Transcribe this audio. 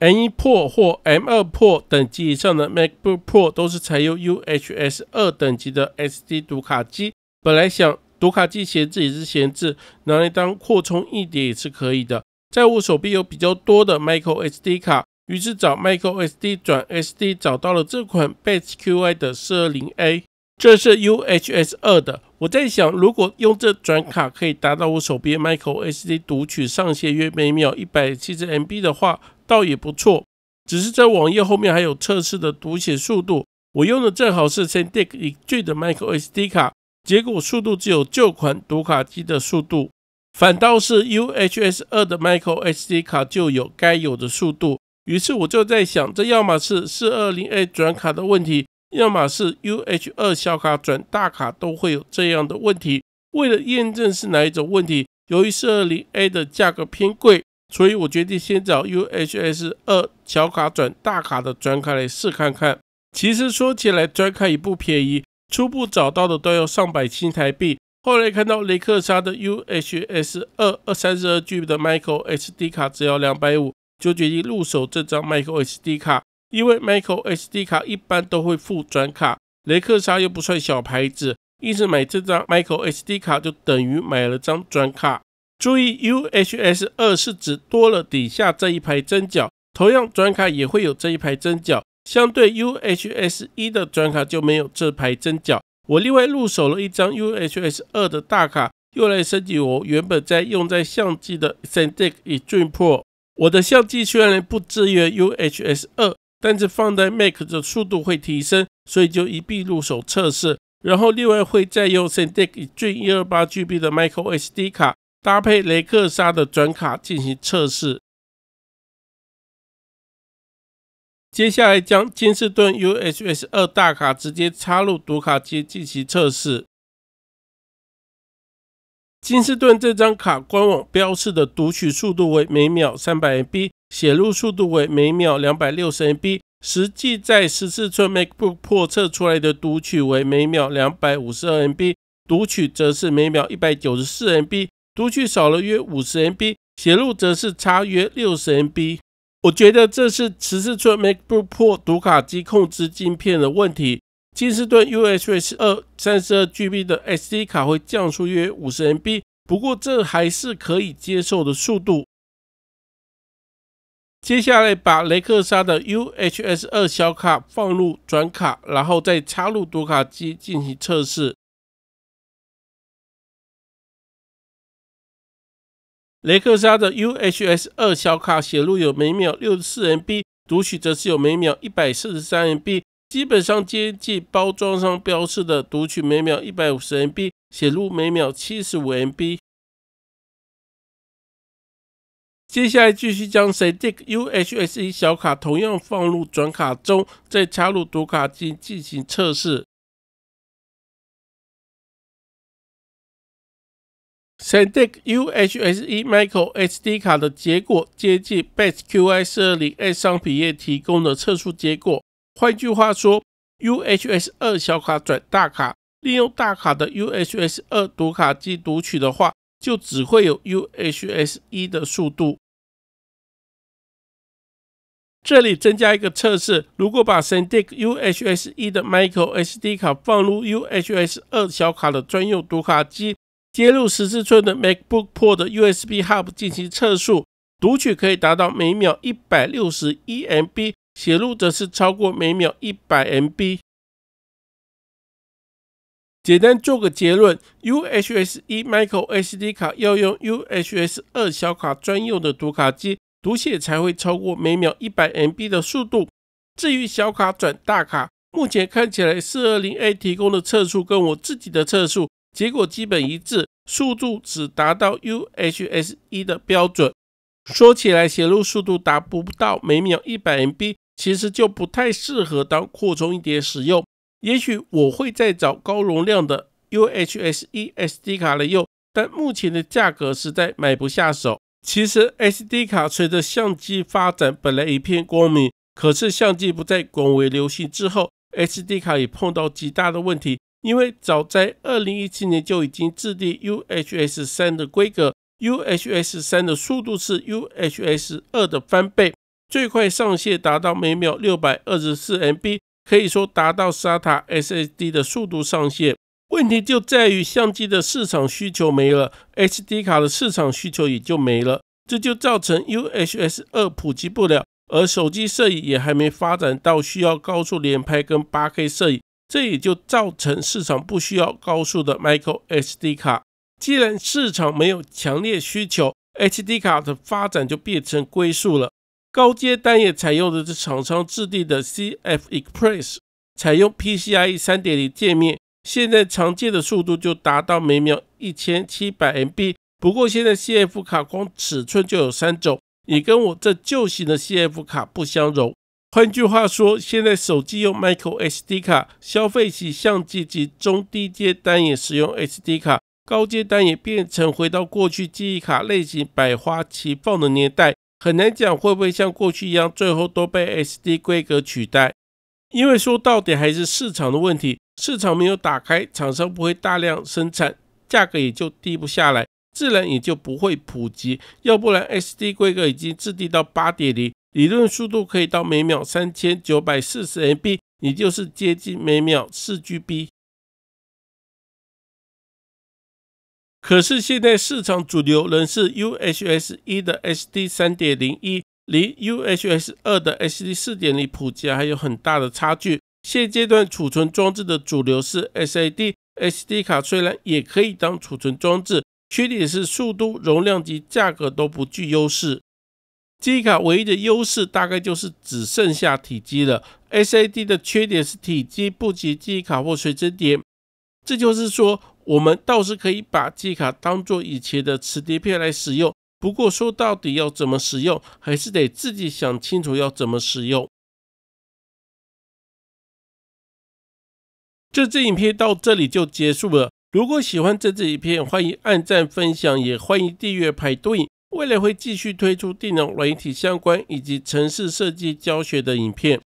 M 一破或 M 二破等级以上的 MacBook Pro 都是采用 UHS 二等级的 SD 读卡机。本来想读卡机闲置也是闲置，拿来当扩充一点也是可以的。在我手边有比较多的 microSD 卡，于是找 microSD 转 SD 找到了这款 Bates QI 的四二零 A，这是 UHS 二的。我在想，如果用这转卡可以达到我手边 microSD 读取上限约每秒一百七十 MB 的话。倒也不错，只是在网页后面还有测试的读写速度。我用的正好是 s e n d i c k 一 G 的 Micro SD 卡，结果速度只有旧款读卡机的速度，反倒是 UHS 二的 Micro SD 卡就有该有的速度。于是我就在想，这要么是四二零 A 转卡的问题，要么是 u h 二小卡转大卡都会有这样的问题。为了验证是哪一种问题，由于四二零 A 的价格偏贵。所以我决定先找 UHS 二小卡转大卡的转卡来试看看。其实说起来，转卡也不便宜，初步找到的都要上百新台币。后来看到雷克沙的 UHS 二二三十二 G 的 Micro SD 卡只要两百五，就决定入手这张 Micro SD 卡。因为 Micro SD 卡一般都会附转卡，雷克沙又不算小牌子，因此买这张 Micro SD 卡就等于买了张转卡。注意，UHS 二是指多了底下这一排针脚，同样转卡也会有这一排针脚，相对 UHS 一的转卡就没有这排针脚。我另外入手了一张 UHS 二的大卡，用来升级我原本在用在相机的 s a n d i s Extreme Pro。我的相机虽然不支援 UHS 二，但是放在 Mac 的速度会提升，所以就一并入手测试。然后另外会再用 s a n d i s Extreme 128GB 的 Micro SD 卡。搭配雷克萨的转卡进行测试。接下来将金士顿 u h s 二大卡直接插入读卡机进行测试。金士顿这张卡官网标示的读取速度为每秒 300MB，写入速度为每秒 260MB。实际在十四寸 MacBook 破测出来的读取为每秒 252MB，读取则是每秒 194MB。读取少了约五十 MB，写入则是差约六十 MB。我觉得这是十四寸 MacBook Pro 读卡机控制镜片的问题。金士顿 u h s 二三十二 GB 的 SD 卡会降速约五十 MB，不过这还是可以接受的速度。接下来把雷克沙的 u h s 二小卡放入转卡，然后再插入读卡机进行测试。雷克萨的 UHS 二小卡写入有每秒六十四 MB，读取则是有每秒一百四十三 MB，基本上接近包装上标示的读取每秒一百五十 MB，写入每秒七十五 MB。接下来继续将 Sandisk UHS 一小卡同样放入转卡中，再插入读卡机进行测试。s e n d e s UHS-E Micro SD 卡的结果接近 BestQI 四二零 A 商品页提供的测速结果。换句话说，UHS 二小卡转大卡，利用大卡的 UHS 二读卡机读取的话，就只会有 UHS 一的速度。这里增加一个测试：如果把 s e n d e s u h s 一的 Micro SD 卡放入 UHS 二小卡的专用读卡机，接入十四寸的 MacBook Pro 的 USB Hub 进行测速，读取可以达到每秒一百六十一 MB，写入则是超过每秒一百 MB。简单做个结论：UHS 一 Micro SD 卡要用 UHS 二小卡专用的读卡机，读写才会超过每秒一百 MB 的速度。至于小卡转大卡，目前看起来四二零 A 提供的测速跟我自己的测速。结果基本一致，速度只达到 u h s 一的标准。说起来，写入速度达不到每秒一百 MB，其实就不太适合当扩充一碟使用。也许我会再找高容量的 u h s 一 SD 卡来用，但目前的价格实在买不下手。其实 SD 卡随着相机发展本来一片光明，可是相机不再广为流行之后，SD 卡也碰到极大的问题。因为早在二零一七年就已经制定 UHS 三的规格，UHS 三的速度是 UHS 二的翻倍，最快上限达到每秒六百二十四 MB，可以说达到 SATA SSD 的速度上限。问题就在于相机的市场需求没了，SD 卡的市场需求也就没了，这就造成 UHS 二普及不了，而手机摄影也还没发展到需要高速连拍跟八 K 摄影。这也就造成市场不需要高速的 micro SD 卡。既然市场没有强烈需求，SD 卡的发展就变成龟速了。高阶单也采用的是厂商制定的 CF Express，采用 PCIe 三点零界面，现在常见的速度就达到每秒一千七百 MB。不过现在 CF 卡光尺寸就有三种，也跟我这旧型的 CF 卡不相容。换句话说，现在手机用 micro SD 卡，消费级相机及中低阶单眼使用 SD 卡，高阶单眼变成回到过去记忆卡类型百花齐放的年代，很难讲会不会像过去一样，最后都被 SD 规格取代。因为说到底还是市场的问题，市场没有打开，厂商不会大量生产，价格也就低不下来，自然也就不会普及。要不然 SD 规格已经制定到八点零。理论速度可以到每秒三千九百四十 MB，也就是接近每秒四 GB。可是现在市场主流仍是 UHS 一的 SD 三点零，离 UHS 二的 SD 四点零普及还有很大的差距。现阶段储存装置的主流是 SD a、SD 卡，虽然也可以当储存装置，缺点是速度、容量及价格都不具优势。记忆卡唯一的优势大概就是只剩下体积了。S A D 的缺点是体积不及记忆卡或随身碟。这就是说，我们倒是可以把记忆卡当做以前的磁碟片来使用。不过说到底，要怎么使用，还是得自己想清楚要怎么使用。这支影片到这里就结束了。如果喜欢这支影片，欢迎按赞、分享，也欢迎订阅排队。未来会继续推出电脑软体相关以及城市设计教学的影片。